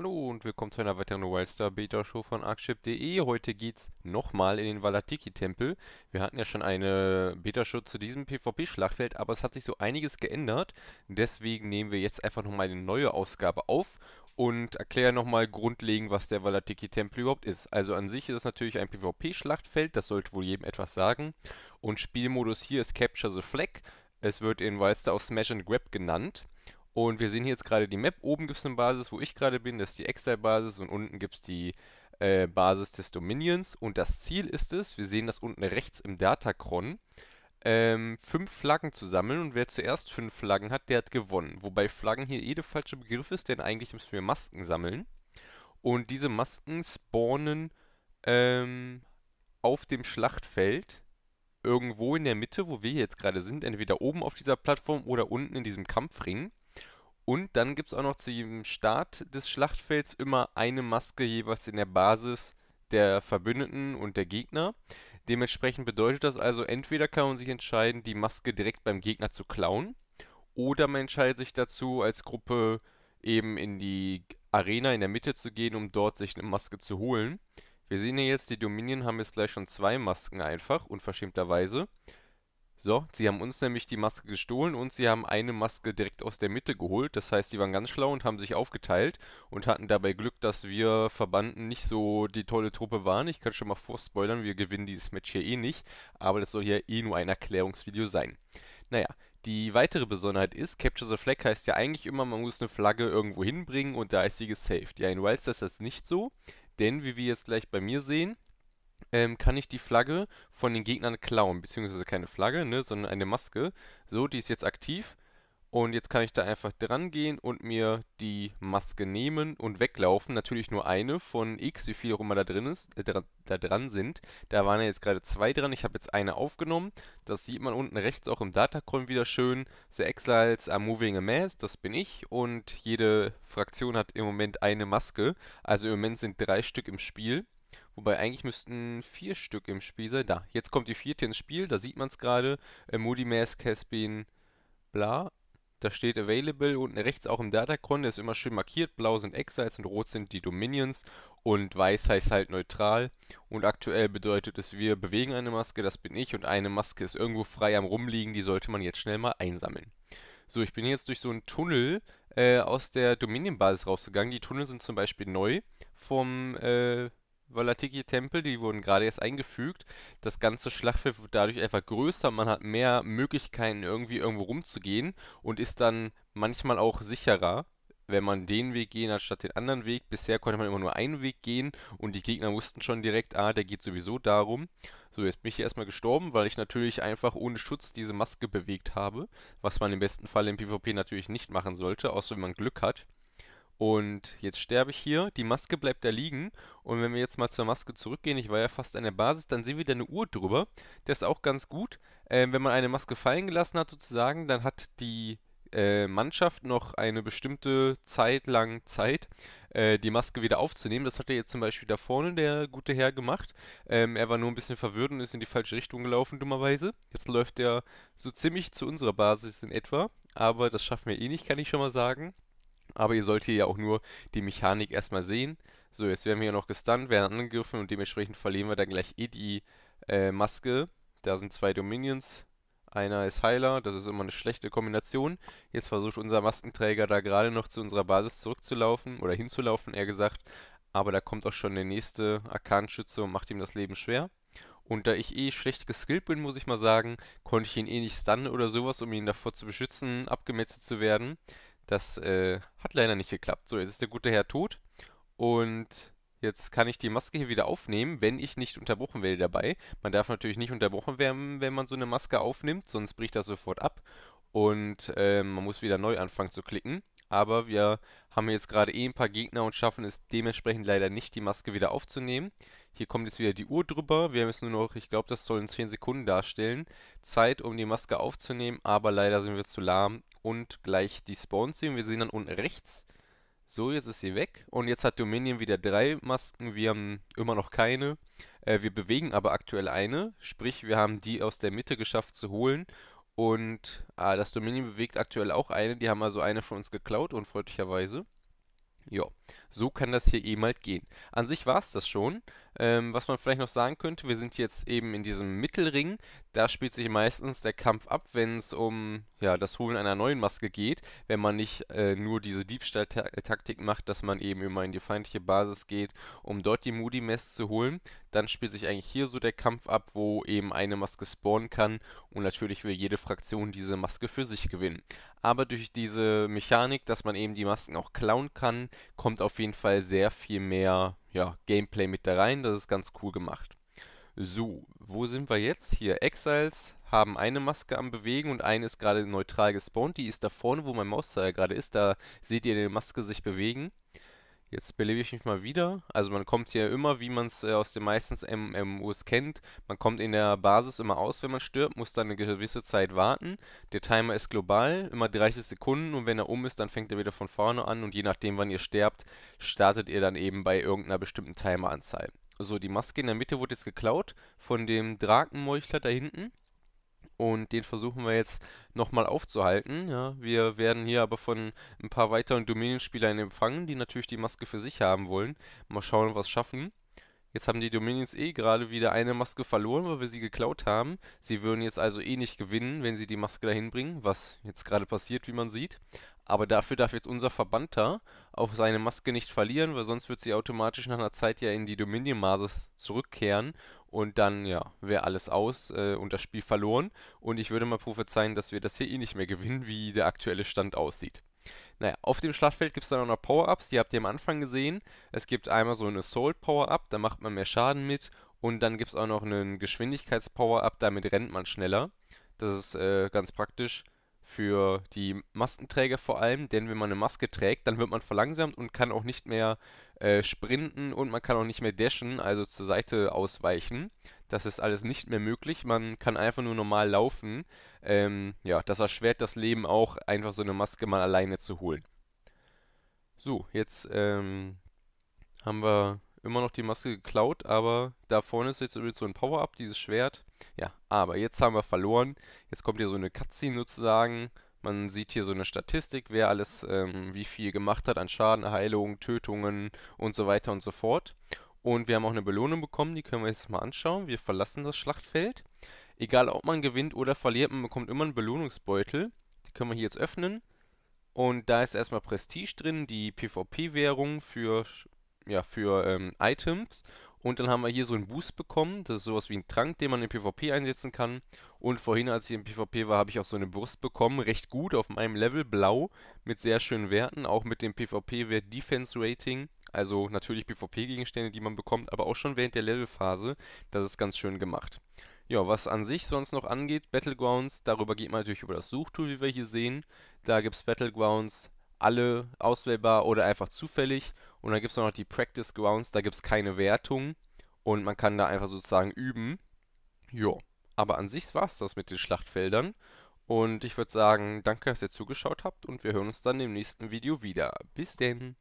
Hallo und willkommen zu einer weiteren Wildstar Beta Show von ArcShip.de. Heute geht's nochmal in den Valatiki-Tempel. Wir hatten ja schon eine Beta Show zu diesem PvP-Schlachtfeld, aber es hat sich so einiges geändert. Deswegen nehmen wir jetzt einfach nochmal eine neue Ausgabe auf und erkläre nochmal grundlegend, was der Valatiki-Tempel überhaupt ist. Also an sich ist es natürlich ein PvP-Schlachtfeld, das sollte wohl jedem etwas sagen. Und Spielmodus hier ist Capture the Flag. Es wird in Wildstar auch Smash and Grab genannt. Und wir sehen hier jetzt gerade die Map. Oben gibt es eine Basis, wo ich gerade bin, das ist die Exile-Basis und unten gibt es die äh, Basis des Dominions. Und das Ziel ist es, wir sehen das unten rechts im Datacron, ähm, fünf Flaggen zu sammeln und wer zuerst fünf Flaggen hat, der hat gewonnen. Wobei Flaggen hier eh der falsche Begriff ist, denn eigentlich müssen wir Masken sammeln. Und diese Masken spawnen ähm, auf dem Schlachtfeld irgendwo in der Mitte, wo wir jetzt gerade sind, entweder oben auf dieser Plattform oder unten in diesem Kampfring. Und dann gibt es auch noch zu jedem Start des Schlachtfelds immer eine Maske jeweils in der Basis der Verbündeten und der Gegner. Dementsprechend bedeutet das also, entweder kann man sich entscheiden, die Maske direkt beim Gegner zu klauen, oder man entscheidet sich dazu, als Gruppe eben in die Arena in der Mitte zu gehen, um dort sich eine Maske zu holen. Wir sehen hier jetzt, die Dominion haben jetzt gleich schon zwei Masken einfach, unverschämterweise. So, sie haben uns nämlich die Maske gestohlen und sie haben eine Maske direkt aus der Mitte geholt. Das heißt, die waren ganz schlau und haben sich aufgeteilt und hatten dabei Glück, dass wir Verbanden nicht so die tolle Truppe waren. Ich kann schon mal vorspoilern, wir gewinnen dieses Match hier eh nicht, aber das soll hier eh nur ein Erklärungsvideo sein. Naja, die weitere Besonderheit ist, Capture the Flag heißt ja eigentlich immer, man muss eine Flagge irgendwo hinbringen und da ist sie gesaved. Ja, in Wilds ist das nicht so, denn wie wir jetzt gleich bei mir sehen, ähm, kann ich die Flagge von den Gegnern klauen, beziehungsweise keine Flagge, ne, sondern eine Maske. So, die ist jetzt aktiv und jetzt kann ich da einfach dran gehen und mir die Maske nehmen und weglaufen. Natürlich nur eine von X, wie viele auch immer da drin ist, äh, da, da dran sind. Da waren ja jetzt gerade zwei dran. Ich habe jetzt eine aufgenommen. Das sieht man unten rechts auch im Datacron wieder schön. The Exiles are moving a mass, das bin ich. Und jede Fraktion hat im Moment eine Maske. Also im Moment sind drei Stück im Spiel. Wobei eigentlich müssten vier Stück im Spiel sein. Da, jetzt kommt die vierte ins Spiel, da sieht man es gerade. Äh, Moody Mask has been bla. Da steht Available unten rechts auch im Datacron, der ist immer schön markiert. Blau sind Exiles und rot sind die Dominions und weiß heißt halt neutral. Und aktuell bedeutet es, wir bewegen eine Maske, das bin ich, und eine Maske ist irgendwo frei am Rumliegen, die sollte man jetzt schnell mal einsammeln. So, ich bin jetzt durch so einen Tunnel äh, aus der Dominion-Basis rausgegangen. Die Tunnel sind zum Beispiel neu vom äh, Volatiki-Tempel, die wurden gerade jetzt eingefügt. Das ganze Schlachtfeld wird dadurch einfach größer, man hat mehr Möglichkeiten, irgendwie irgendwo rumzugehen und ist dann manchmal auch sicherer, wenn man den Weg gehen anstatt den anderen Weg. Bisher konnte man immer nur einen Weg gehen und die Gegner wussten schon direkt, ah, der geht sowieso darum. So, jetzt bin ich hier erstmal gestorben, weil ich natürlich einfach ohne Schutz diese Maske bewegt habe, was man im besten Fall im PvP natürlich nicht machen sollte, außer wenn man Glück hat. Und jetzt sterbe ich hier, die Maske bleibt da liegen. Und wenn wir jetzt mal zur Maske zurückgehen, ich war ja fast an der Basis, dann sehen wir da eine Uhr drüber. Das ist auch ganz gut. Ähm, wenn man eine Maske fallen gelassen hat, sozusagen, dann hat die äh, Mannschaft noch eine bestimmte Zeit lang Zeit, äh, die Maske wieder aufzunehmen. Das hat er jetzt zum Beispiel da vorne, der gute Herr, gemacht. Ähm, er war nur ein bisschen verwirrt und ist in die falsche Richtung gelaufen, dummerweise. Jetzt läuft er so ziemlich zu unserer Basis in etwa. Aber das schaffen wir eh nicht, kann ich schon mal sagen. Aber ihr sollt hier ja auch nur die Mechanik erstmal sehen. So, jetzt werden wir hier noch gestunt, werden angegriffen und dementsprechend verlieren wir dann gleich eh die äh, Maske. Da sind zwei Dominions. Einer ist Heiler, das ist immer eine schlechte Kombination. Jetzt versucht unser Maskenträger da gerade noch zu unserer Basis zurückzulaufen oder hinzulaufen, eher gesagt. Aber da kommt auch schon der nächste Arkanschütze und macht ihm das Leben schwer. Und da ich eh schlecht geskillt bin, muss ich mal sagen, konnte ich ihn eh nicht stunnen oder sowas, um ihn davor zu beschützen, abgemetzelt zu werden. Das äh, hat leider nicht geklappt. So, jetzt ist der gute Herr tot und jetzt kann ich die Maske hier wieder aufnehmen, wenn ich nicht unterbrochen werde dabei. Man darf natürlich nicht unterbrochen werden, wenn man so eine Maske aufnimmt, sonst bricht das sofort ab und äh, man muss wieder neu anfangen zu klicken. Aber wir haben jetzt gerade eh ein paar Gegner und schaffen es dementsprechend leider nicht, die Maske wieder aufzunehmen. Hier kommt jetzt wieder die Uhr drüber. Wir müssen nur noch, ich glaube, das soll in 10 Sekunden darstellen. Zeit, um die Maske aufzunehmen, aber leider sind wir zu lahm. Und gleich die Spawns sehen. Wir sehen dann unten rechts. So, jetzt ist sie weg. Und jetzt hat Dominion wieder drei Masken. Wir haben immer noch keine. Äh, wir bewegen aber aktuell eine. Sprich, wir haben die aus der Mitte geschafft zu holen. Und ah, das Dominion bewegt aktuell auch eine. Die haben also eine von uns geklaut, unfreundlicherweise. Ja, so kann das hier eben eh halt gehen. An sich war es das schon. Ähm, was man vielleicht noch sagen könnte, wir sind jetzt eben in diesem Mittelring. Da spielt sich meistens der Kampf ab, wenn es um ja, das Holen einer neuen Maske geht. Wenn man nicht äh, nur diese Diebstahltaktik macht, dass man eben immer in die feindliche Basis geht, um dort die Moody Mess zu holen, dann spielt sich eigentlich hier so der Kampf ab, wo eben eine Maske spawnen kann. Und natürlich will jede Fraktion diese Maske für sich gewinnen. Aber durch diese Mechanik, dass man eben die Masken auch klauen kann, kommt auf jeden Fall sehr viel mehr ja, Gameplay mit da rein. Das ist ganz cool gemacht. So, wo sind wir jetzt? Hier, Exiles haben eine Maske am Bewegen und eine ist gerade neutral gespawnt. Die ist da vorne, wo mein Mauszeiger gerade ist. Da seht ihr die Maske sich bewegen. Jetzt belebe ich mich mal wieder. Also man kommt hier immer, wie man es äh, aus den meisten MMUs kennt. Man kommt in der Basis immer aus, wenn man stirbt, muss dann eine gewisse Zeit warten. Der Timer ist global, immer 30 Sekunden und wenn er um ist, dann fängt er wieder von vorne an und je nachdem, wann ihr sterbt, startet ihr dann eben bei irgendeiner bestimmten Timeranzahl. So, die Maske in der Mitte wurde jetzt geklaut von dem Drakenmeuchler da hinten und den versuchen wir jetzt nochmal aufzuhalten. Ja. Wir werden hier aber von ein paar weiteren Dominion-Spielern empfangen, die natürlich die Maske für sich haben wollen. Mal schauen, was schaffen. Jetzt haben die Dominions eh gerade wieder eine Maske verloren, weil wir sie geklaut haben. Sie würden jetzt also eh nicht gewinnen, wenn sie die Maske dahin bringen, was jetzt gerade passiert, wie man sieht. Aber dafür darf jetzt unser Verbannter auch seine Maske nicht verlieren, weil sonst wird sie automatisch nach einer Zeit ja in die dominion masis zurückkehren und dann, ja, wäre alles aus äh, und das Spiel verloren. Und ich würde mal prophezeien, dass wir das hier eh nicht mehr gewinnen, wie der aktuelle Stand aussieht. Naja, auf dem Schlachtfeld gibt es dann auch noch Power-Ups, die habt ihr am Anfang gesehen. Es gibt einmal so eine Soul-Power-Up, da macht man mehr Schaden mit. Und dann gibt es auch noch einen Geschwindigkeits-Power-Up, damit rennt man schneller. Das ist äh, ganz praktisch für die Maskenträger vor allem, denn wenn man eine Maske trägt, dann wird man verlangsamt und kann auch nicht mehr äh, sprinten und man kann auch nicht mehr dashen, also zur Seite ausweichen. Das ist alles nicht mehr möglich. Man kann einfach nur normal laufen. Ähm, ja, das erschwert das Leben auch, einfach so eine Maske mal alleine zu holen. So, jetzt ähm, haben wir immer noch die Maske geklaut, aber da vorne ist jetzt so ein Power-Up, dieses Schwert. Ja, aber jetzt haben wir verloren. Jetzt kommt hier so eine Cutscene sozusagen. Man sieht hier so eine Statistik, wer alles ähm, wie viel gemacht hat an Schaden, Heilung, Tötungen und so weiter und so fort. Und wir haben auch eine Belohnung bekommen, die können wir jetzt mal anschauen. Wir verlassen das Schlachtfeld. Egal ob man gewinnt oder verliert, man bekommt immer einen Belohnungsbeutel. Die können wir hier jetzt öffnen. Und da ist erstmal Prestige drin, die PvP-Währung für, ja, für ähm, Items und dann haben wir hier so einen Boost bekommen. Das ist sowas wie ein Trank, den man im PvP einsetzen kann. Und vorhin, als ich im PvP war, habe ich auch so eine Brust bekommen. Recht gut, auf meinem Level blau. Mit sehr schönen Werten. Auch mit dem PvP-Wert Defense Rating. Also natürlich PvP-Gegenstände, die man bekommt, aber auch schon während der Levelphase. Das ist ganz schön gemacht. Ja, was an sich sonst noch angeht, Battlegrounds, darüber geht man natürlich über das Suchtool, wie wir hier sehen. Da gibt es Battlegrounds alle auswählbar oder einfach zufällig. Und dann gibt es noch die Practice Grounds, da gibt es keine Wertung und man kann da einfach sozusagen üben. Jo, aber an sich war es das mit den Schlachtfeldern. Und ich würde sagen, danke, dass ihr zugeschaut habt und wir hören uns dann im nächsten Video wieder. Bis denn!